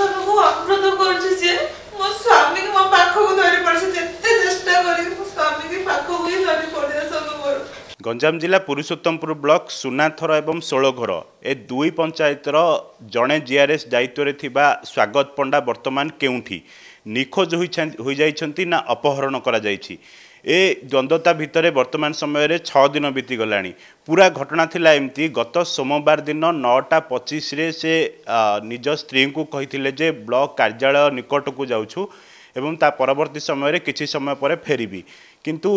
ସବୁକୁ ଅବୃତ କରୁଛି ସିଏ ମୋ ସ୍ୱାମୀକି ମୋ ପାଖକୁ ଧରି ପଡ଼ୁଛି ଯେତେ ଚେଷ୍ଟା କରିକି ମୋ ସ୍ୱାମୀକି ପାଖକୁ ହିଁ ଧରି ପଡ଼ିଲା ସବୁ ମୋର ଗଞ୍ଜାମ ଜିଲ୍ଲା ପୁରୁଷୋତ୍ତମପୁର ବ୍ଲକ ସୁନାଥର ଏବଂ ଷୋଳଘର ଏ ଦୁଇ ପଞ୍ଚାୟତର ଜଣେ ଜିଆର୍ଏସ୍ ଦାୟିତ୍ୱରେ ଥିବା ସ୍ୱାଗତ ପଣ୍ଡା ବର୍ତ୍ତମାନ କେଉଁଠି ନିଖୋଜ ହୋଇଯାଇଛନ୍ତି ନା ଅପହରଣ କରାଯାଇଛି ଏ ଦ୍ୱନ୍ଦ୍ୱତା ଭିତରେ ବର୍ତ୍ତମାନ ସମୟରେ ଛଅ ଦିନ ବିତିଗଲାଣି ପୁରା ଘଟଣା ଥିଲା ଏମିତି ଗତ ସୋମବାର ଦିନ ନଅଟା ପଚିଶରେ ସେ ନିଜ ସ୍ତ୍ରୀଙ୍କୁ କହିଥିଲେ ଯେ ବ୍ଲକ କାର୍ଯ୍ୟାଳୟ ନିକଟକୁ ଯାଉଛୁ एवं ता परवर्ती समय रे कि समय फेरिबी किंतु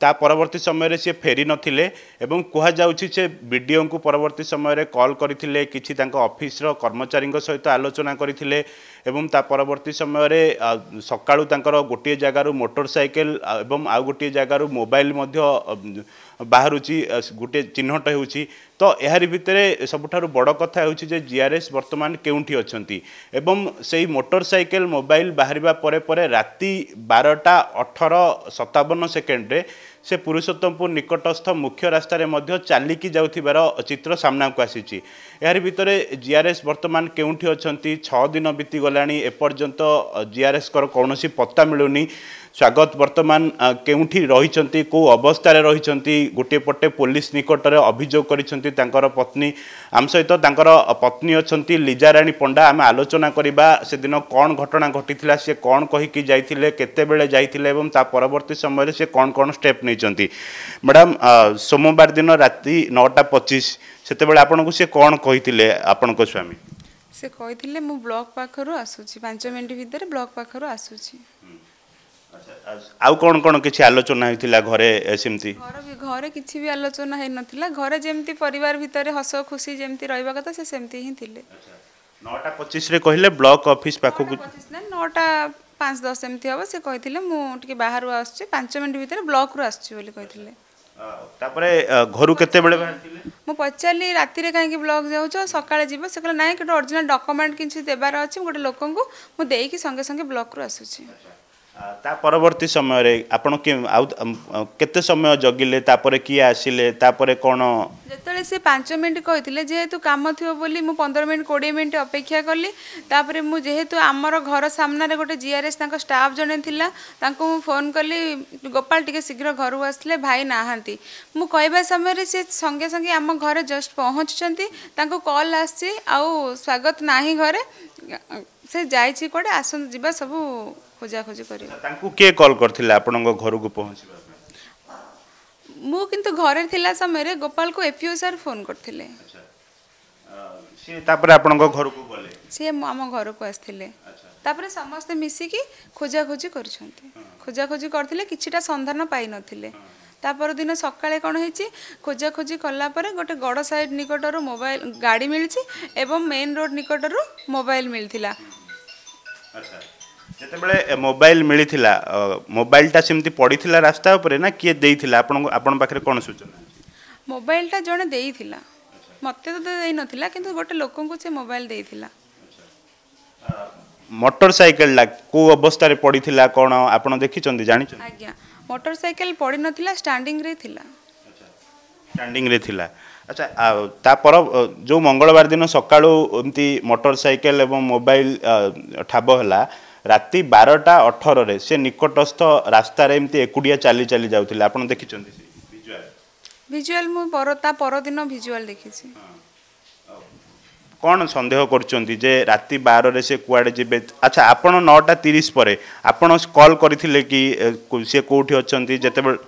ता परवर्ती समय रे से फेरि नथिले एवं कुहा जाउछि जे फेरी को परवर्ती समय रे कॉल करथिले किछि तांका अफिस रो कर्मचारी को सहित आलोचना करथिले एवं ता परवर्ती समय रे सकाळु तांकर सकालु तर गोटी जगरु मोटर सकेल आउँ गोटे जगाहरू मोबाइ बाहु गुटे चिन्हट हुन्छ ତ ଏହାରି ଭିତରେ ସବୁଠାରୁ ବଡ଼ କଥା ହେଉଛି ଯେ ଜିଆର୍ଏସ୍ ବର୍ତ୍ତମାନ କେଉଁଠି ଅଛନ୍ତି ଏବଂ ସେଇ ମୋଟର ସାଇକେଲ ମୋବାଇଲ ବାହାରିବା ପରେ ପରେ ରାତି ବାରଟା ଅଠର ସତାବନ ସେକେଣ୍ଡରେ ସେ ପୁରୁଷୋତ୍ତମପୁର ନିକଟସ୍ଥ ମୁଖ୍ୟ ରାସ୍ତାରେ ମଧ୍ୟ ଚାଲିକି ଯାଉଥିବାର ଚିତ୍ର ସାମ୍ନାକୁ ଆସିଛି ଏହାରି ଭିତରେ ଜିଆର୍ଏସ୍ ବର୍ତ୍ତମାନ କେଉଁଠି ଅଛନ୍ତି ଛଅ ଦିନ ବିତିଗଲାଣି ଏପର୍ଯ୍ୟନ୍ତ ଜିଆର୍ଏସ୍ଙ୍କର କୌଣସି ପତ୍ତା ମିଳୁନି ସ୍ୱାଗତ ବର୍ତ୍ତମାନ କେଉଁଠି ରହିଛନ୍ତି କେଉଁ ଅବସ୍ଥାରେ ରହିଛନ୍ତି ଗୋଟିଏ ପଟେ ପୋଲିସ ନିକଟରେ ଅଭିଯୋଗ କରିଛନ୍ତି ଅଛନ୍ତି ତାଙ୍କର ପତ୍ନୀ ଆମ ସହିତ ତାଙ୍କର ପତ୍ନୀ ଅଛନ୍ତି ଲିଜାରାଣୀ ପଣ୍ଡା ଆମେ ଆଲୋଚନା କରିବା ସେଦିନ କ'ଣ ଘଟଣା ଘଟିଥିଲା ସେ କ'ଣ କହିକି ଯାଇଥିଲେ କେତେବେଳେ ଯାଇଥିଲେ ଏବଂ ତା ପରବର୍ତ୍ତୀ ସମୟରେ ସେ କ'ଣ କ'ଣ ଷ୍ଟେପ୍ ନେଇଛନ୍ତି ମ୍ୟାଡ଼ାମ୍ ସୋମବାର ଦିନ ରାତି ନଅଟା ପଚିଶ ସେତେବେଳେ ଆପଣଙ୍କୁ ସେ କ'ଣ କହିଥିଲେ ଆପଣଙ୍କ ସ୍ୱାମୀ ସେ କହିଥିଲେ ମୁଁ ବ୍ଲକ୍ ପାଖରୁ ଆସୁଛି ପାଞ୍ଚ ମିନିଟ୍ ଭିତରେ ବ୍ଲକ୍ ପାଖରୁ ଆସୁଛି ଆଉ କ'ଣ କ'ଣ କିଛି ଆଲୋଚନା ହେଇଥିଲା ଘରେ ସେମିତି ଘରେ କିଛି ବି ଆଲୋଚନା ହେଇନଥିଲା ଘରେ ଯେମିତି ପରିବାର ଭିତରେ ହସ ଖୁସି ଯେମିତି ରହିବା କଥା ସେ ସେମିତି ହିଁ ଥିଲେ ନଅଟା ପଚିଶରେ କହିଲେ ବ୍ଲକ ଅଫିସ ପାଖକୁ ନଅଟା ପାଞ୍ଚ ଦଶ ଏମିତି ହେବ ସେ କହିଥିଲେ ମୁଁ ଟିକେ ବାହାରୁ ଆସୁଛି ପାଞ୍ଚ ମିନିଟ୍ ଭିତରେ ବ୍ଲକରୁ ଆସୁଛି ବୋଲି କହିଥିଲେ ତାପରେ ଘରୁ କେତେବେଳେ ବାହାରିଥିଲେ ମୁଁ ପଚାରିଲି ରାତିରେ କାହିଁକି ବ୍ଲକ ଯାଉଛ ସକାଳେ ଯିବ ସେ କହିଲେ ନାଇଁ ଗୋଟେ ଅରିଜିନାଲ ଡକୁମେଣ୍ଟ କିଛି ଦେବାର ଅଛି ମୁଁ ଗୋଟେ ଲୋକଙ୍କୁ ମୁଁ ଦେଇକି ସଙ୍ଗେ ସଙ୍ଗେ ବ୍ଲକରୁ ଆସୁଛି ତା ପରବର୍ତ୍ତୀ ସମୟରେ ଆପଣ ଆଉ କେତେ ସମୟ ଜଗିଲେ ତାପରେ କିଏ ଆସିଲେ ତାପରେ କ'ଣ ଯେତେବେଳେ ସେ ପାଞ୍ଚ ମିନିଟ୍ କହିଥିଲେ ଯେହେତୁ କାମ ଥିବ ବୋଲି ମୁଁ ପନ୍ଦର ମିନିଟ୍ କୋଡ଼ିଏ ମିନିଟ୍ ଅପେକ୍ଷା କଲି ତାପରେ ମୁଁ ଯେହେତୁ ଆମର ଘର ସାମ୍ନାରେ ଗୋଟେ ଜିଆରଏସ୍ ତାଙ୍କ ଷ୍ଟାଫ୍ ଜଣେ ଥିଲା ତାଙ୍କୁ ମୁଁ ଫୋନ୍ କଲି ଗୋପାଳ ଟିକେ ଶୀଘ୍ର ଘରୁ ଆସିଲେ ଭାଇ ନାହାନ୍ତି ମୁଁ କହିବା ସମୟରେ ସେ ସଙ୍ଗେ ସଙ୍ଗେ ଆମ ଘରେ ଜଷ୍ଟ ପହଞ୍ଚିଛନ୍ତି ତାଙ୍କୁ କଲ୍ ଆସିଛି ଆଉ ସ୍ୱାଗତ ନାହିଁ ଘରେ ସେ ଯାଇଛି କୁଆଡ଼େ ଆସନ୍ତୁ ଯିବା ସବୁ খোঁজাখোঁজি করবে তাঁকু কে কল করলে আপনার ঘরক পৌঁছবা মু কিন্তু ঘরে থিলা সময়রে গোপাল কো এফইও স্যার ফোন করতিলে সে তারপরে আপনার ঘরক গলে সে আম ঘরক আসতিলে তারপরে সমস্তে মিশিকি খোঁজাখোঁজি করছন্তি খোঁজাখোঁজি করতিলে কিছুটা সন্ধান পাই নথিলে তাপর দিন সকালে কোণ হয়েছি খোঁজাখোঁজি কলাপরে গোটে গড় সাইড নিকটর মোবাইল গাড়ি মিলছি এবং মেইন রোড নিকটর মোবাইল মিলথিলা আচ্ছা যেতবে মোবাইল মিলিলা মোবাইলটা সেমতি পড়িলা রাস্তা উপরে না কি দিয়েছিল আপনার আপনার পাখে কোণ সূচনা মোবাইলটা জনে দিয়েছিল মতো তো দেই নথিলা কিন্তু গোটে লোককে সে মোবাইল দিয়েছিল মোটর সাইকেলটা কেউ অবস্থায় পড়িলা কোণ আপনার দেখিছেন জাঁচ আজ্ঞা মোটর সাইকেল পড়ি নথিলা স্ট্যান্ডিং রে থিলা স্ট্যান্ডিং রে থিলা আচ্ছা তাপর যে মঙ্গলবার দিন সকালু এমতি মোটর সাইকেল এবং মোবাইল ঠাব হলা ରାତି ବାରଟା ଅଠରରେ ସେ ନିକଟସ୍ଥ ରାସ୍ତାରେ ଏମିତି ଏକୁଟିଆ ଚାଲି ଚାଲି ଯାଉଥିଲେ ଆପଣ ଦେଖିଛନ୍ତି ଭିଜୁଆଲ ମୁଁ ପର ତା ପରଦିନ ଭିଜୁଆଲ ଦେଖିଛି କ'ଣ ସନ୍ଦେହ କରୁଛନ୍ତି ଯେ ରାତି ବାରରେ ସେ କୁଆଡ଼େ ଯିବେ ଆଚ୍ଛା ଆପଣ ନଅଟା ତିରିଶ ପରେ ଆପଣ କଲ୍ କରିଥିଲେ କି ସେ କେଉଁଠି ଅଛନ୍ତି ଯେତେବେଳେ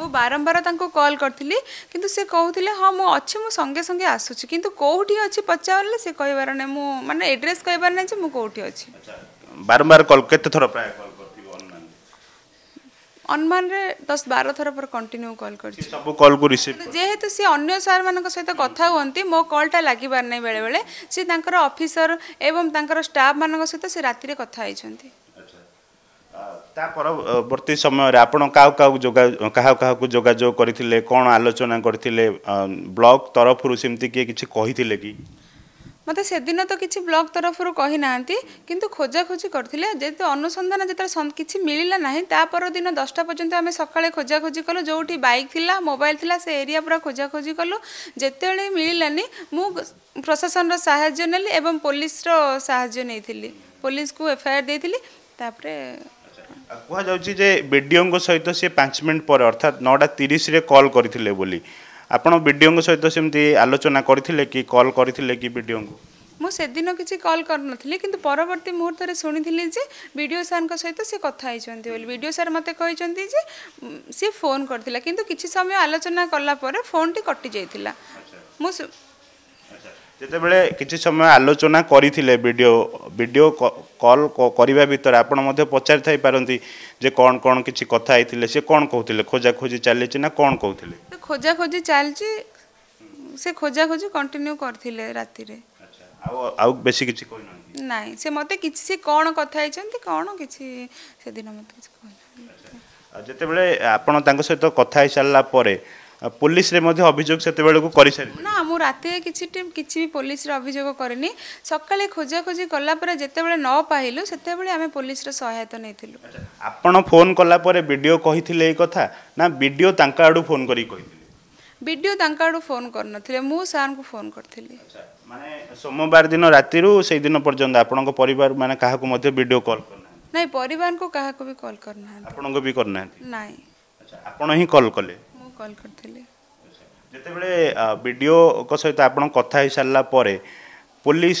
ମୁଁ ବାରମ୍ବାର ତାଙ୍କୁ କଲ୍ କରିଥିଲି କିନ୍ତୁ ସେ କହୁଥିଲେ ହଁ ମୁଁ ଅଛି ମୁଁ ସଙ୍ଗେ ସଙ୍ଗେ ଆସୁଛି କିନ୍ତୁ କେଉଁଠି ଅଛି ପଚାରିଲେ ସେ କହିବାର ନାହିଁ ମୁଁ ମାନେ ଆଡ଼୍ରେସ୍ କହିବାର ନାହିଁ ଯେ ମୁଁ କେଉଁଠି ଅଛି ବାରମ୍ବାର କଲ୍ କେତେ ଥର ପ୍ରାୟ କଲ୍ କରିଥିବ ଅନୁମାନରେ ଦଶ ବାର ଥର ପରେ କଣ୍ଟିନ୍ୟୁ କଲ୍ କରିଛି ସବୁ କଲ୍କୁ ରିସିଭ୍ ଯେହେତୁ ସେ ଅନ୍ୟ ସାର୍ମାନଙ୍କ ସହିତ କଥା ହୁଅନ୍ତି ମୋ କଲ୍ଟା ଲାଗିବାର ନାହିଁ ବେଳେବେଳେ ସେ ତାଙ୍କର ଅଫିସର ଏବଂ ତାଙ୍କର ଷ୍ଟାଫ୍ମାନଙ୍କ ସହିତ ସେ ରାତିରେ କଥା ହେଇଛନ୍ତି ତା ପରବର୍ତ୍ତୀ ସମୟରେ ଆପଣ କାହାକୁ କାହାକୁ ଯୋଗା କାହା କାହାକୁ ଯୋଗାଯୋଗ କରିଥିଲେ କ'ଣ ଆଲୋଚନା କରିଥିଲେ ବ୍ଲକ ତରଫରୁ ସେମିତି କିଏ କିଛି କହିଥିଲେ କି ମୋତେ ସେଦିନ ତ କିଛି ବ୍ଲକ୍ ତରଫରୁ କହିନାହାନ୍ତି କିନ୍ତୁ ଖୋଜାଖୋଜି କରିଥିଲେ ଯେହେତୁ ଅନୁସନ୍ଧାନ ଯେତେବେଳେ କିଛି ମିଳିଲା ନାହିଁ ତା ପରଦିନ ଦଶଟା ପର୍ଯ୍ୟନ୍ତ ଆମେ ସକାଳେ ଖୋଜାଖୋଜି କଲୁ ଯେଉଁଠି ବାଇକ୍ ଥିଲା ମୋବାଇଲ୍ ଥିଲା ସେ ଏରିଆ ପୁରା ଖୋଜାଖୋଜି କଲୁ ଯେତେବେଳେ ମିଳିଲାନି ମୁଁ ପ୍ରଶାସନର ସାହାଯ୍ୟ ନେଲି ଏବଂ ପୋଲିସର ସାହାଯ୍ୟ ନେଇଥିଲି ପୋଲିସକୁ ଏଫଆଇଆର୍ ଦେଇଥିଲି ତାପରେ କୁହାଯାଉଛି ଯେ ବିଡ଼ିଓଙ୍କ ସହିତ ସେ ପାଞ୍ଚ ମିନିଟ୍ ପରେ ଅର୍ଥାତ୍ ନଅଟା ତିରିଶରେ କଲ୍ କରିଥିଲେ ବୋଲି ଆପଣ ବିଡ଼ିଓଙ୍କ ସହିତ ସେମିତି ଆଲୋଚନା କରିଥିଲେ କି କଲ୍ କରିଥିଲେ କି ବିଡ଼ିଓଙ୍କୁ ମୁଁ ସେଦିନ କିଛି କଲ୍ କରିନଥିଲି କିନ୍ତୁ ପରବର୍ତ୍ତୀ ମୁହୂର୍ତ୍ତରେ ଶୁଣିଥିଲି ଯେ ବିଡ଼ିଓ ସାର୍ଙ୍କ ସହିତ ସେ କଥା ହେଇଛନ୍ତି ବୋଲି ବିଡ଼ିଓ ସାର୍ ମୋତେ କହିଛନ୍ତି ଯେ ସିଏ ଫୋନ୍ କରିଥିଲା କିନ୍ତୁ କିଛି ସମୟ ଆଲୋଚନା କଲା ପରେ ଫୋନ୍ଟି କଟିଯାଇଥିଲା ମୁଁ যেতবে কিছু সময় আলোচনা করে ভিডিও ভিডিও কল করা ভিতরে আপনার পচারি থাইপার যে কন কন কিছু কথা হয়েছিল সে কণ কৌলে খোঁজাখোঁজি চালছে না কণ কৌলে খোঁজাখোঁজি চালছে সে খোঁজাখোঁজি কন্টিনিউ করলে রাতে বেশি কিছু না সে মতো কিছু সে কন কথা হয়েছে কন কিছু সেদিন মতো কিছু কই আপনার তা কথা হয়ে সারা পরে ପୋଲିସରେ ମଧ୍ୟ ଅଭିଯୋଗ ସେତେବେଳକୁ କରିସାରି ନା ମୁଁ ରାତିରେ କିଛି କିଛି ବି ପୋଲିସରେ ଅଭିଯୋଗ କରିନି ସକାଳେ ଖୋଜାଖୋଜି କଲା ପରେ ଯେତେବେଳେ ନ ପାଇଲୁ ସେତେବେଳେ ଆମେ ପୋଲିସର ସହାୟତା ନେଇଥିଲୁ ଆପଣ ଫୋନ୍ କଲା ପରେ ବିଡ଼ିଓ କହିଥିଲେ ଏଇ କଥା ନା ବିଡ଼ିଓ ତାଙ୍କ ଆଡ଼ୁ ଫୋନ୍ କରିକି କହିଥିଲେ ବିଡ଼ିଓ ତାଙ୍କ ଆଡ଼ୁ ଫୋନ୍ କରିନଥିଲେ ମୁଁ ସାର୍ଙ୍କୁ ଫୋନ୍ କରିଥିଲି ମାନେ ସୋମବାର ଦିନ ରାତିରୁ ସେଇଦିନ ପର୍ଯ୍ୟନ୍ତ ଆପଣଙ୍କ ପରିବାର ମାନେ କାହାକୁ ମଧ୍ୟ ଭିଡ଼ିଓ କଲ୍ କରିନାହାନ୍ତି ନାଇଁ ପରିବାରଙ୍କୁ କାହାକୁ ବି କଲ୍ କରିନାହାନ୍ତି ଆପଣଙ୍କୁ ବି କରିନାହାନ୍ତି ନାଇଁ ଆପଣ ହିଁ କଲ୍ କଲେ কল করলে যেতবে বিডিওঙ্ সহিত আপনার কথা হয়ে সারা পরে পুলিশ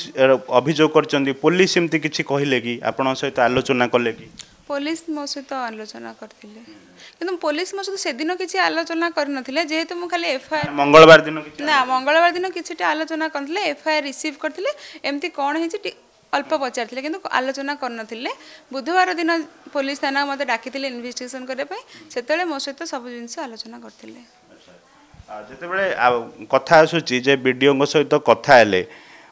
অভিযোগ করছেন পুলিশ এমতি কিছু কহিলে কি আপনার সহ আলোচনা কলে কি পুলিশ মো সহ আলোচনা করলে কিন্তু পুলিশ মো সহ সেদিন কিছু আলোচনা করে নথিলে যেহেতু মু খালি এফআইআর মঙ্গলবার দিন না মঙ্গলবার দিন কিছুটা আলোচনা করলে এফআইআর রিসিভ করলে এমতি কোণ হয়েছে অল্প পচারিলে কিন্তু আলোচনা করনলে বুধবার দিন পুলিশ থানা মতো ডাকিলে ইনভেস্টিগেসন করা সেতবে মো সহ সব জিনিস আলোচনা করলে যেতবে কথা আসুচি যে বিডিও সহ কথা হলে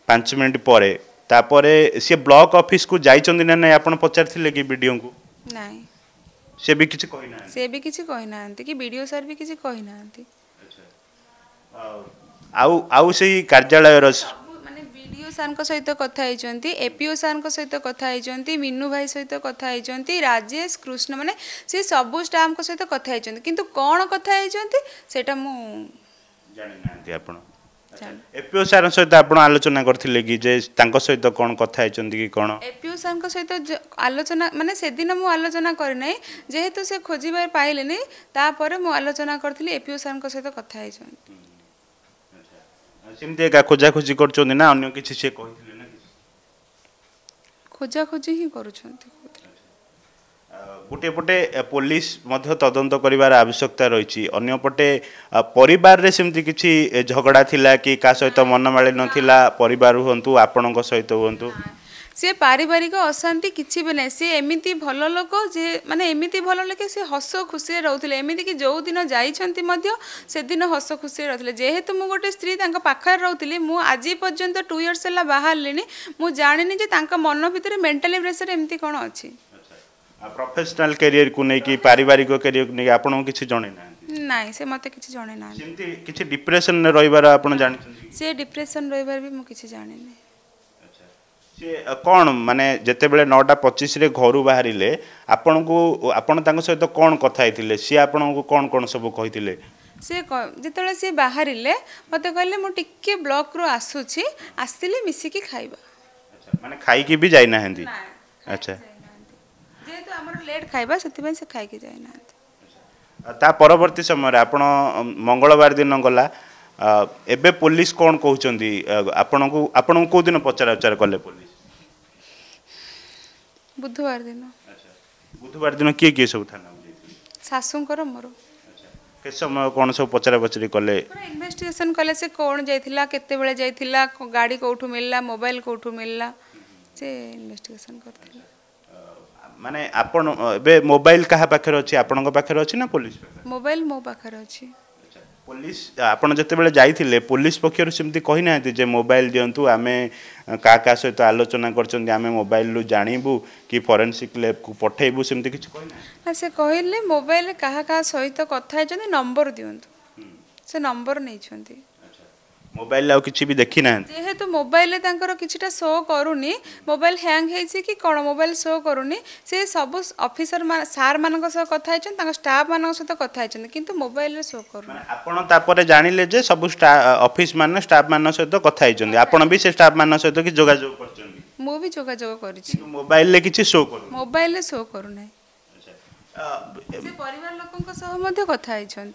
পাঁচ মিনিট পরে তাপরে সি ব্লক অফিস কু যাই না না আপনার পচারিলে কি বিডিও কু না সে বি কিছু কই না সে বি কিছু কই না কি বিডিও স্যার বি কিছু কই না আচ্ছা আউ আউ সেই কার্যালয়র ସାର୍ଙ୍କ ସହିତ କଥା ହେଇଛନ୍ତି ଏପିଓ ସାର୍ଙ୍କ ସହିତ କଥା ହେଇଛନ୍ତି ମିନୁ ଭାଇ ସହିତ କଥା ହେଇଛନ୍ତି ରାଜେଶ କୃଷ୍ଣ ମାନେ ସେ ସବୁ ଷ୍ଟାଫ୍ଙ୍କ ସହିତ କଥା ହେଇଛନ୍ତି କିନ୍ତୁ କ'ଣ କଥା ହେଇଛନ୍ତି ସେଇଟା ମୁଁ ଜାଣିନାହାନ୍ତି ଆପଣ ଏପିଓ ସାର୍ଙ୍କ ସହିତ ଆପଣ ଆଲୋଚନା କରିଥିଲେ କି ଯେ ତାଙ୍କ ସହିତ କ'ଣ କଥା ହେଇଛନ୍ତି କି କ'ଣ ଏପିଓ ସାର୍ଙ୍କ ସହିତ ଆଲୋଚନା ମାନେ ସେଦିନ ମୁଁ ଆଲୋଚନା କରିନାହିଁ ଯେହେତୁ ସେ ଖୋଜିବାରେ ପାଇଲେନି ତାପରେ ମୁଁ ଆଲୋଚନା କରିଥିଲି ଏପିଓ ସାର୍ଙ୍କ ସହିତ କଥା ହେଇଛନ୍ତି ସେମିତି ଏକା ଖୋଜାଖୋଜି କରୁଛନ୍ତି ନା ଅନ୍ୟ କିଛି ସେ କହିଥିଲେ ଖୋଜାଖୋଜି ହିଁ କରୁଛନ୍ତି ଗୋଟିଏ ପଟେ ପୋଲିସ ମଧ୍ୟ ତଦନ୍ତ କରିବାର ଆବଶ୍ୟକତା ରହିଛି ଅନ୍ୟପଟେ ପରିବାରରେ ସେମିତି କିଛି ଝଗଡ଼ା ଥିଲା କି କାହା ସହିତ ମନମାଳି ନଥିଲା ପରିବାର ହୁଅନ୍ତୁ ଆପଣଙ୍କ ସହିତ ହୁଅନ୍ତୁ সে পারিবারিক অশান্তি কিছু বি না সে এমিতি ভাল লোক যে মানে এমিতি ভাল লোক সে হস খুশিরে রুলে এমিতিকি যেদিন যাই সেদিন হস খুশি রুলে যেহেতু মু গোটে স্ত্রী তাঁর পাখে রুলি মু আজ পর্যন্ত টু ইয়ার্স হল বাহারে মু জাঁনি যে তাঁর মন ভিতরে মেন্টালি প্রেসর এমতি কোণ অফেসনাল প্রফেশনাল ক্যারিয়ার কু নেই পারিবারিক ক্যারিয়ার কু আপনার কিছু জানে না সে ସେ ମୋତେ କିଛି ଜଣେ ନାହାନ୍ତି କିଛି ଡିପ୍ରେସନରେ ରହିବାର ଆପଣ ଜାଣିଛନ୍ତି ସେ ଡିପ୍ରେସନ ରହିବାର ବି ମୁଁ କିଛି ଜାଣିନି ସିଏ କ'ଣ ମାନେ ଯେତେବେଳେ ନଅଟା ପଚିଶରେ ଘରୁ ବାହାରିଲେ ଆପଣଙ୍କୁ ଆପଣ ତାଙ୍କ ସହିତ କ'ଣ କଥା ହେଇଥିଲେ ସିଏ ଆପଣଙ୍କୁ କ'ଣ କ'ଣ ସବୁ କହିଥିଲେ ସିଏ ଯେତେବେଳେ ସିଏ ବାହାରିଲେ ମୋତେ କହିଲେ ମୁଁ ଟିକେ ବ୍ଲକରୁ ଆସୁଛି ଆସିଲେ ମିଶିକି ଖାଇବା ମାନେ ଖାଇକି ବି ଯାଇନାହାନ୍ତି ଆଚ୍ଛା ଯେହେତୁ ଆମର ଲେଟ୍ ଖାଇବା ସେଥିପାଇଁ ସେ ଖାଇକି ଯାଇନାହାନ୍ତି ତା ପରବର୍ତ୍ତୀ ସମୟରେ ଆପଣ ମଙ୍ଗଳବାର ଦିନ ଗଲା ଏବେ ପୋଲିସ କ'ଣ କହୁଛନ୍ତି ଆପଣଙ୍କୁ ଆପଣଙ୍କୁ କେଉଁ ଦିନ ଉଚରା କଲେ ପୋଲିସ ବୁଧବାର ଦିନ ବୁଧବାର ଦିନ କିଏ କିଏ ସବୁ ଥାନାକୁ ଯାଇଥିଲେ ଶାଶୁଙ୍କର ମୋର କେତେ ସମୟ କ'ଣ ସବୁ ପଚରା ପଚରି କଲେ ଇନଭେଷ୍ଟିଗେସନ୍ କଲେ ସେ କ'ଣ ଯାଇଥିଲା କେତେବେଳେ ଯାଇଥିଲା ଗାଡ଼ି କେଉଁଠୁ ମିଳିଲା ମୋବାଇଲ କେଉଁଠୁ ମିଳିଲା ସେ ଇନଭେଷ୍ଟିଗେସନ୍ କରିଥିଲେ ମାନେ ଆପଣ ଏବେ ମୋବାଇଲ କାହା ପାଖରେ ଅଛି ଆପଣଙ୍କ ପାଖରେ ଅଛି ନା ପୋଲିସ ମୋବାଇଲ ମୋ ପାଖରେ ଅଛି ପୋଲିସ ଆପଣ ଯେତେବେଳେ ଯାଇଥିଲେ ପୋଲିସ ପକ୍ଷରୁ ସେମିତି କହିନାହାନ୍ତି ଯେ ମୋବାଇଲ ଦିଅନ୍ତୁ ଆମେ କାହା କାହା ସହିତ ଆଲୋଚନା କରିଛନ୍ତି ଆମେ ମୋବାଇଲରୁ ଜାଣିବୁ କି ଫରେନ୍ସିକ୍ ଲ୍ୟାବ୍କୁ ପଠେଇବୁ ସେମିତି କିଛି କହିନାହାନ୍ତି ସେ କହିଲେ ମୋବାଇଲ କାହା କାହା ସହିତ କଥା ହେଇଛନ୍ତି ନମ୍ବର ଦିଅନ୍ତୁ ସେ ନମ୍ବର ନେଇଛନ୍ତି মোবাইল আর কিছু দেখি না যেহেতু মোবাইলে তাঁর কিছুটা শো করুনি মোবাইল হ্যাং হয়েছে কি কোন মোবাইল শো করুনি সে সব অফিসর সার মানক সহ কথা হয়েছেন তাঙ্ক স্টাফ মানক সহ কথা হয়েছেন কিন্তু মোবাইলে শো করুন আপন তারপরে জানিলে যে সব অফিস মানে স্টাফ মান সহ কথা হয়েছেন আপন বি সে স্টাফ মান সহ কি যোগাযোগ করছেন মু বি যোগাযোগ করিছি মোবাইলে কিছু শো করু মোবাইলে শো করু নাই আচ্ছা সে পরিবার লোকক সহ মধ্যে কথা হয়েছেন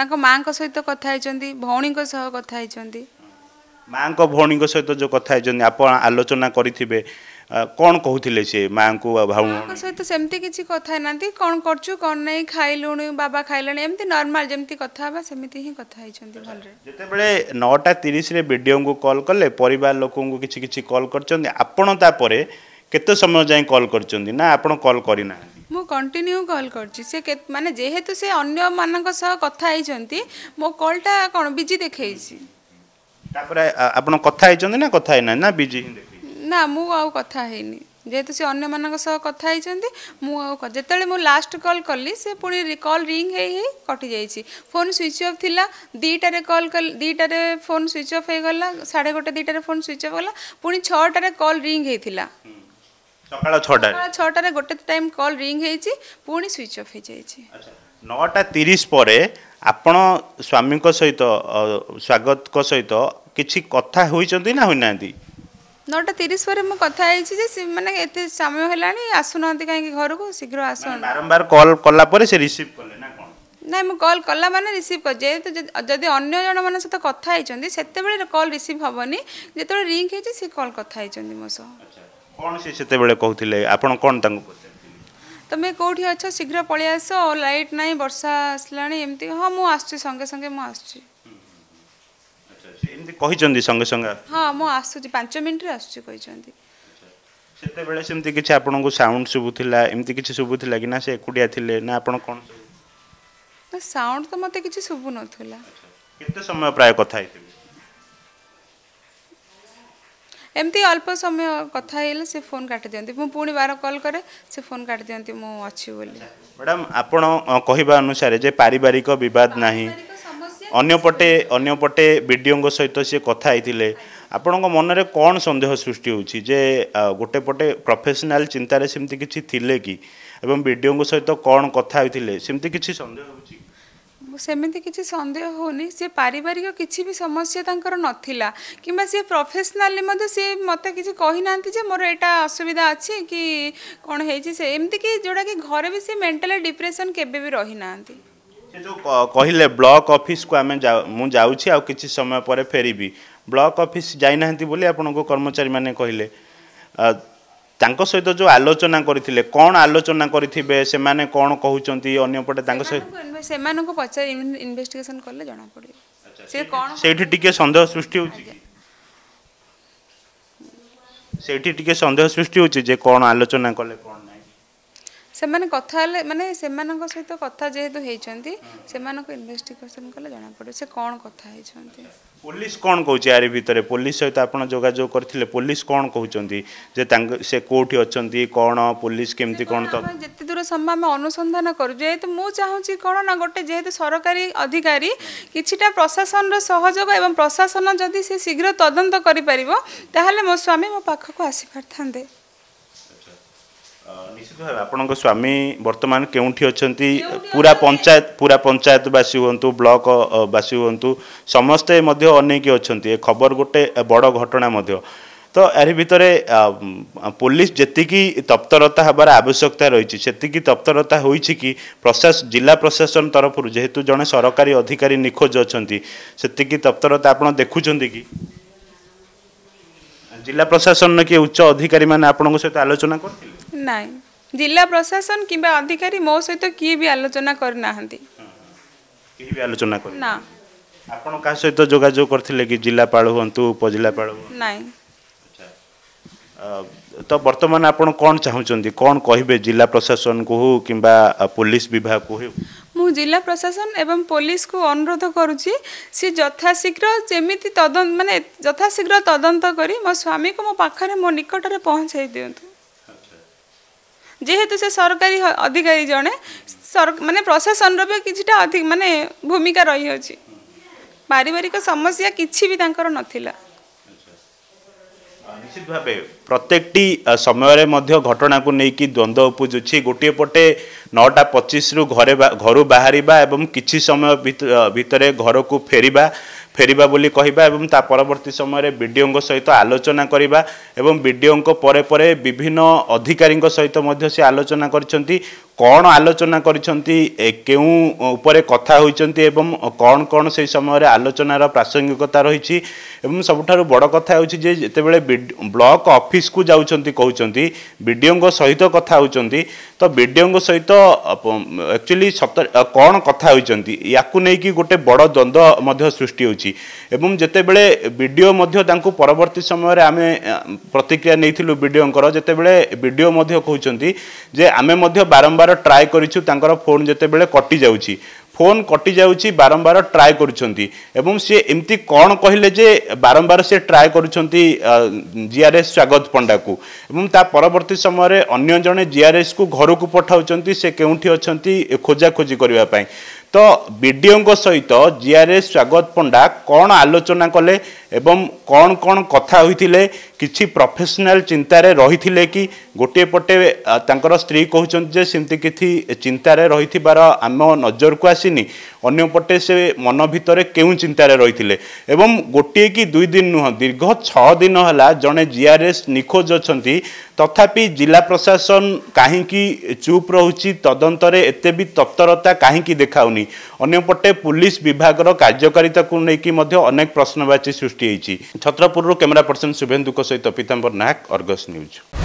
ତାଙ୍କ ମାଆଙ୍କ ସହିତ କଥା ହେଇଛନ୍ତି ଭଉଣୀଙ୍କ ସହ କଥା ହେଇଛନ୍ତି ମାଆଙ୍କ ଭଉଣୀଙ୍କ ସହିତ ଯେଉଁ କଥା ହେଇଛନ୍ତି ଆପଣ ଆଲୋଚନା କରିଥିବେ କ'ଣ କହୁଥିଲେ ସେ ମାଆଙ୍କୁ ଭାଉଙ୍କ ସହିତ ସେମିତି କିଛି କଥା ହେଇନାହାନ୍ତି କ'ଣ କରୁଛୁ କ'ଣ ନାହିଁ ଖାଇଲୁଣି ବାବା ଖାଇଲେଣି ଏମିତି ନର୍ମାଲ୍ ଯେମିତି କଥା ହେବା ସେମିତି ହିଁ କଥା ହେଇଛନ୍ତି ଭଲରେ ଯେତେବେଳେ ନଅଟା ତିରିଶରେ ବିଡ଼ିଓଙ୍କୁ କଲ୍ କଲେ ପରିବାର ଲୋକଙ୍କୁ କିଛି କିଛି କଲ୍ କରିଛନ୍ତି ଆପଣ ତାପରେ କେତେ ସମୟ ଯାଏଁ କଲ୍ କରିଛନ୍ତି ନା ଆପଣ କଲ୍ କରିନାହାନ୍ତି ମୁଁ କଣ୍ଟିନ୍ୟୁ କଲ୍ କରିଛି ସେ ମାନେ ଯେହେତୁ ସେ ଅନ୍ୟମାନଙ୍କ ସହ କଥା ହେଇଛନ୍ତି ମୋ କଲ୍ଟା କ'ଣ ବିଜି ଦେଖେଇଛି ତାପରେ ଆପଣ କଥା ହେଇଛନ୍ତି ନା କଥା ହେଇନାହିଁ ନା ବିଜି ନା ମୁଁ ଆଉ କଥା ହେଇନି ଯେହେତୁ ସେ ଅନ୍ୟମାନଙ୍କ ସହ କଥା ହେଇଛନ୍ତି ମୁଁ ଆଉ ଯେତେବେଳେ ମୁଁ ଲାଷ୍ଟ କଲ୍ କଲି ସେ ପୁଣି କଲ୍ ରିଙ୍ଗ୍ ହେଇ ହେଇ କଟିଯାଇଛି ଫୋନ୍ ସୁଇଚ୍ ଅଫ୍ ଥିଲା ଦୁଇଟାରେ କଲ୍ କଲି ଦୁଇଟାରେ ଫୋନ୍ ସୁଇଚ୍ ଅଫ୍ ହେଇଗଲା ସାଢ଼େ ଗୋଟେ ଦୁଇଟାରେ ଫୋନ୍ ସୁଇଚ୍ ଅଫ୍ ହେଲା ପୁଣି ଛଅଟାରେ କଲ୍ ରିଙ୍ଗ୍ ହେଇଥିଲା সকাল ছটায় সকাল ছটার গোটে টাইম কল রিং হয়েছি পুনি সুইচ অফ হয়ে যাইছি নটা তিরিশ পরে আপন স্বামীঙ্ক সহিত স্বাগতক সহিত কিছু কথা হইছন্তি না হইনাহান্তি নটা তিরিশ পরে মু কথা হয়েছি যে মানে এতে সময় হলানি আসুনাহান্তি কাহিঁকি ঘরকু শীঘ্র আসুন বারম্বার কল কলা পরে সে রিসিভ কলে না কোন ନାଇଁ ମୁଁ କଲ୍ କଲା ମାନେ ରିସିଭ୍ କର ଯେହେତୁ ଯଦି ଅନ୍ୟ ଜଣମାନଙ୍କ ସହିତ କଥା ହେଇଛନ୍ତି ସେତେବେଳେ କଲ୍ ରିସିଭ୍ ହେବନି ଯେତେବେଳେ ରିଙ୍କ୍ ହେଇଛି ସେ କଲ୍ କଥା ହେଇଛନ୍ତି ମୋ ସହ कौन से सेते बेले कहथिले आपन कोन तंग तमे कोठी अच्छा शीघ्र पळे आसो और लाइट नै वर्षा आसलाणी एमती हां मु आछी संगे संगे मु आछी अच्छा एमती कहिजन दी संगे संगे हां मु आछु जी मिनिट रे आछी कहिजन सेते बेले सेमती किछ आपन को साउंड सुबु किछ सुबु थिला से कुडिया थिले ना आपन कोन साउंड तो मते किछ सुबु न केते समय प्राय कथाई ଏମିତି ଅଳ୍ପ ସମୟ କଥା ହେଇଗଲେ ସେ ଫୋନ୍ କାଟିଦିଅନ୍ତି ମୁଁ ପୁଣି ବାର କଲ୍ କରେ ସେ ଫୋନ୍ କାଟିଦିଅନ୍ତି ମୁଁ ଅଛି ବୋଲି ମ୍ୟାଡ଼ାମ୍ ଆପଣ କହିବା ଅନୁସାରେ ଯେ ପାରିବାରିକ ବିବାଦ ନାହିଁ ଅନ୍ୟପଟେ ଅନ୍ୟପଟେ ବିଡ଼ିଓଙ୍କ ସହିତ ସିଏ କଥା ହେଇଥିଲେ ଆପଣଙ୍କ ମନରେ କ'ଣ ସନ୍ଦେହ ସୃଷ୍ଟି ହେଉଛି ଯେ ଗୋଟେ ପଟେ ପ୍ରଫେସନାଲ୍ ଚିନ୍ତାରେ ସେମିତି କିଛି ଥିଲେ କି ଏବଂ ବିଡ଼ିଓଙ୍କ ସହିତ କ'ଣ କଥା ହେଇଥିଲେ ସେମିତି କିଛି ସନ୍ଦେହ ହେଉଛି ସେମିତି କିଛି ସନ୍ଦେହ ହେଉନି ସେ ପାରିବାରିକ କିଛି ବି ସମସ୍ୟା ତାଙ୍କର ନଥିଲା କିମ୍ବା ସେ ପ୍ରଫେସନାଲି ମଧ୍ୟ ସେ ମୋତେ କିଛି କହିନାହାନ୍ତି ଯେ ମୋର ଏଇଟା ଅସୁବିଧା ଅଛି କି କ'ଣ ହେଇଛି ସେ ଏମିତିକି ଯେଉଁଟାକି ଘରେ ବି ସେ ମେଣ୍ଟାଲି ଡିପ୍ରେସନ୍ କେବେ ବି ରହିନାହାନ୍ତି ସେ ଯେଉଁ କହିଲେ ବ୍ଲକ୍ ଅଫିସକୁ ଆମେ ମୁଁ ଯାଉଛି ଆଉ କିଛି ସମୟ ପରେ ଫେରିବି ବ୍ଲକ୍ ଅଫିସ ଯାଇନାହାନ୍ତି ବୋଲି ଆପଣଙ୍କ କର୍ମଚାରୀମାନେ କହିଲେ ତାଙ୍କ ସହିତ ଯେଉଁ ଆଲୋଚନା କରିଥିଲେ କ'ଣ ଆଲୋଚନା କରିଥିବେ ସେମାନେ କ'ଣ କହୁଛନ୍ତି ଅନ୍ୟପଟେ ତାଙ୍କ ସହିତ ସେମାନଙ୍କୁ ପଚାରି ଇନଭେଷ୍ଟିଗେସନ୍ କଲେ ଜଣାପଡ଼ିବ ସେ କ'ଣ ସେଇଠି ଟିକେ ସନ୍ଦେହ ସୃଷ୍ଟି ହେଉଛି ସେଇଠି ଟିକେ ସନ୍ଦେହ ସୃଷ୍ଟି ହେଉଛି ଯେ କ'ଣ ଆଲୋଚନା କଲେ କ'ଣ ସେମାନେ କଥା ହେଲେ ମାନେ ସେମାନଙ୍କ ସହିତ କଥା ଯେହେତୁ ହେଇଛନ୍ତି ସେମାନଙ୍କୁ ଇନଭେଷ୍ଟିଗେସନ୍ କଲେ ଜଣାପଡ଼ିବ ସେ କ'ଣ କଥା ହେଇଛନ୍ତି ପୋଲିସ କ'ଣ କହୁଛି ଆରି ଭିତରେ ପୋଲିସ ସହିତ ଆପଣ ଯୋଗାଯୋଗ କରିଥିଲେ ପୋଲିସ କ'ଣ କହୁଛନ୍ତି ଯେ ତାଙ୍କ ସେ କେଉଁଠି ଅଛନ୍ତି କ'ଣ ପୋଲିସ କେମିତି କ'ଣ ତ ଯେତେ ଦୂର ସମୟ ଆମେ ଅନୁସନ୍ଧାନ କରୁ ଯେହେତୁ ମୁଁ ଚାହୁଁଛି କ'ଣ ନା ଗୋଟେ ଯେହେତୁ ସରକାରୀ ଅଧିକାରୀ କିଛିଟା ପ୍ରଶାସନର ସହଯୋଗ ଏବଂ ପ୍ରଶାସନ ଯଦି ସେ ଶୀଘ୍ର ତଦନ୍ତ କରିପାରିବ ତାହେଲେ ମୋ ସ୍ୱାମୀ ମୋ ପାଖକୁ ଆସିପାରିଥାନ୍ତେ ନିଶ୍ଚିତ ଭାବେ ଆପଣଙ୍କ ସ୍ୱାମୀ ବର୍ତ୍ତମାନ କେଉଁଠି ଅଛନ୍ତି ପୁରା ପଞ୍ଚାୟତ ପୁରା ପଞ୍ଚାୟତବାସୀ ହୁଅନ୍ତୁ ବ୍ଲକବାସୀ ହୁଅନ୍ତୁ ସମସ୍ତେ ମଧ୍ୟ ଅନେଇକି ଅଛନ୍ତି ଏ ଖବର ଗୋଟେ ବଡ଼ ଘଟଣା ମଧ୍ୟ ତ ଏହାରି ଭିତରେ ପୋଲିସ ଯେତିକି ତପ୍ତରତା ହେବାର ଆବଶ୍ୟକତା ରହିଛି ସେତିକି ତପ୍ତରତା ହୋଇଛି କି ପ୍ରଶାସ ଜିଲ୍ଲା ପ୍ରଶାସନ ତରଫରୁ ଯେହେତୁ ଜଣେ ସରକାରୀ ଅଧିକାରୀ ନିଖୋଜ ଅଛନ୍ତି ସେତିକି ତପ୍ତରତା ଆପଣ ଦେଖୁଛନ୍ତି କି ଜିଲ୍ଲା ପ୍ରଶାସନର କିଏ ଉଚ୍ଚ ଅଧିକାରୀମାନେ ଆପଣଙ୍କ ସହିତ ଆଲୋଚନା କରିଥିଲେ না জেলা প্রশাসন কিংবা অধিকারী মো সহিত কি বি আলোচনা করে না কেউ বি আলোচনা করে না আপন কাহ সহিত যোগাযোগ করলে কি জেলাপাল হুঁতু উপজেলাপাল না ତ ବର୍ତ୍ତମାନ ଆପଣ କ'ଣ ଚାହୁଁଛନ୍ତି କ'ଣ କହିବେ ଜିଲ୍ଲା ପ୍ରଶାସନକୁ ହେଉ କିମ୍ବା ପୋଲିସ ବିଭାଗକୁ ହେଉ ମୁଁ ଜିଲ୍ଲା ପ୍ରଶାସନ ଏବଂ ପୋଲିସକୁ ଅନୁରୋଧ କରୁଛି ସେ ଯଥାଶୀଘ୍ର ଯେମିତି ତଦନ୍ତ ମାନେ ଯଥାଶୀଘ୍ର ତଦନ୍ତ କରି ମୋ ସ୍ୱାମୀକୁ ମୋ ପାଖରେ ମୋ ନିକଟରେ ପହଞ୍ଚାଇ ଦିଅନ୍ତୁ যেহেতু সে সরকারি অধিকারী জনে মানে প্রশাসনর বি কিছুটা অধিক মানে ভূমিকা রয়েছে পারিবারিক সমস্যা কিছু বি তাঁর নথিলা নিশ্চিত ভাবে প্রত্যেকটি সময়ের মধ্য ঘটনাকে নেই দ্বন্দ্ব উপুজুছি গোটিয়ে পটে ନଅଟା ପଚିଶରୁ ଘରେ ଘରୁ ବାହାରିବା ଏବଂ କିଛି ସମୟ ଭିତରେ ଘରକୁ ଫେରିବା ଫେରିବା ବୋଲି କହିବା ଏବଂ ତା ପରବର୍ତ୍ତୀ ସମୟରେ ବିଡ଼ିଓଙ୍କ ସହିତ ଆଲୋଚନା କରିବା ଏବଂ ବିଡ଼ିଓଙ୍କ ପରେ ପରେ ବିଭିନ୍ନ ଅଧିକାରୀଙ୍କ ସହିତ ମଧ୍ୟ ସେ ଆଲୋଚନା କରିଛନ୍ତି କ'ଣ ଆଲୋଚନା କରିଛନ୍ତି କେଉଁ ଉପରେ କଥା ହୋଇଛନ୍ତି ଏବଂ କ'ଣ କ'ଣ ସେହି ସମୟରେ ଆଲୋଚନାର ପ୍ରାସଙ୍ଗିକତା ରହିଛି ଏବଂ ସବୁଠାରୁ ବଡ଼ କଥା ହେଉଛି ଯେ ଯେତେବେଳେ ବ୍ଲକ ଅଫିସକୁ ଯାଉଛନ୍ତି କହୁଛନ୍ତି ବିଡ଼ିଓଙ୍କ ସହିତ କଥା ହେଉଛନ୍ତି ତ ବିଡ଼ିଓଙ୍କ ସହିତ ଆକ୍ଚୁଆଲି ସତ କ'ଣ କଥା ହେଉଛନ୍ତି ୟାକୁ ନେଇକି ଗୋଟେ ବଡ଼ ଦ୍ୱନ୍ଦ୍ୱ ମଧ୍ୟ ସୃଷ୍ଟି ହେଉଛି ଏବଂ ଯେତେବେଳେ ବିଡ଼ିଓ ମଧ୍ୟ ତାଙ୍କୁ ପରବର୍ତ୍ତୀ ସମୟରେ ଆମେ ପ୍ରତିକ୍ରିୟା ନେଇଥିଲୁ ବିଡ଼ିଓଙ୍କର ଯେତେବେଳେ ବିଡ଼ିଓ ମଧ୍ୟ କହୁଛନ୍ତି ଯେ ଆମେ ମଧ୍ୟ ବାରମ୍ବାର ଟ୍ରାଏ କରିଛୁ ତାଙ୍କର ଫୋନ୍ ଯେତେବେଳେ କଟିଯାଉଛି ଫୋନ୍ କଟିଯାଉଛି ବାରମ୍ବାର ଟ୍ରାଏ କରୁଛନ୍ତି ଏବଂ ସିଏ ଏମିତି କ'ଣ କହିଲେ ଯେ ବାରମ୍ବାର ସିଏ ଟ୍ରାଏ କରୁଛନ୍ତି ଜିଆରଏସ୍ ସ୍ୱାଗତ ପଣ୍ଡାକୁ ଏବଂ ତା ପରବର୍ତ୍ତୀ ସମୟରେ ଅନ୍ୟ ଜଣେ ଜିଆରଏସ୍କୁ ଘରକୁ ପଠାଉଛନ୍ତି ସେ କେଉଁଠି ଅଛନ୍ତି ଖୋଜାଖୋଜି କରିବା ପାଇଁ ତ ବିଡ଼ିଓଙ୍କ ସହିତ ଜିଆର୍ଏସ୍ ସ୍ୱାଗତ ପଣ୍ଡା କ'ଣ ଆଲୋଚନା କଲେ ଏବଂ କ'ଣ କ'ଣ କଥା ହୋଇଥିଲେ କିଛି ପ୍ରଫେସନାଲ୍ ଚିନ୍ତାରେ ରହିଥିଲେ କି ଗୋଟିଏ ପଟେ ତାଙ୍କର ସ୍ତ୍ରୀ କହୁଛନ୍ତି ଯେ ସେମିତି କିଛି ଚିନ୍ତାରେ ରହିଥିବାର ଆମ ନଜରକୁ ଆସିନି ଅନ୍ୟପଟେ ସେ ମନ ଭିତରେ କେଉଁ ଚିନ୍ତାରେ ରହିଥିଲେ ଏବଂ ଗୋଟିଏ କି ଦୁଇ ଦିନ ନୁହଁ ଦୀର୍ଘ ଛଅ ଦିନ ହେଲା ଜଣେ ଜିଆର୍ଏସ୍ ନିଖୋଜ ଅଛନ୍ତି ତଥାପି ଜିଲ୍ଲା ପ୍ରଶାସନ କାହିଁକି ଚୁପ୍ ରହୁଛି ତଦନ୍ତରେ ଏତେ ବି ତତ୍ପରତା କାହିଁକି ଦେଖାଉନି ଅନ୍ୟପଟେ ପୁଲିସ ବିଭାଗର କାର୍ଯ୍ୟକାରିତାକୁ ନେଇକି ମଧ୍ୟ ଅନେକ ପ୍ରଶ୍ନବାଚୀ ସୃଷ୍ଟି ହୋଇଛି ଛତ୍ରପୁରରୁ କ୍ୟାମେରା ପର୍ସନ୍ ଶୁଭେନ୍ଦୁଙ୍କ ସହିତ ପୀତାମ୍ବର ନାୟକ ଅର୍ଗସ୍ ନ୍ୟୁଜ୍